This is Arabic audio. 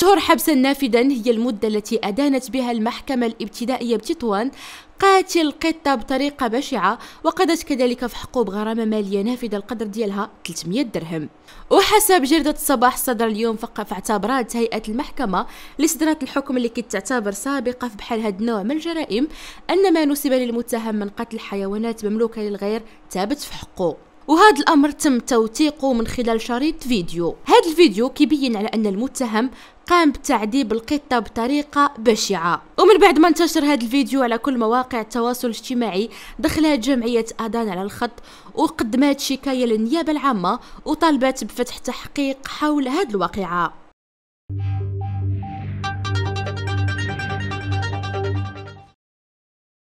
شهور حبسا نافدا هي المدة التي أدانت بها المحكمة الابتدائية بتطوان قاتل قطة بطريقة بشعة وقضت كذلك في حقوب غرامة مالية نافدة القدر ديالها 300 درهم وحسب جريدة الصباح صدر اليوم فاعتبرات هيئة المحكمة لصدرات الحكم اللي كتعتبر سابقة في بحال هاد النوع من الجرائم أن ما نسب للمتهم من قتل حيوانات مملوكة للغير ثابت في حقه وهذا الامر تم توثيقه من خلال شريط فيديو هذا الفيديو كيبين على أن المتهم قام بتعذيب القطة بطريقة بشعة ومن بعد ما انتشر هذا الفيديو على كل مواقع التواصل الاجتماعي دخلت جمعية أدان على الخط وقدمت شكاية للنيابة العامة وطالبت بفتح تحقيق حول هذه الواقعة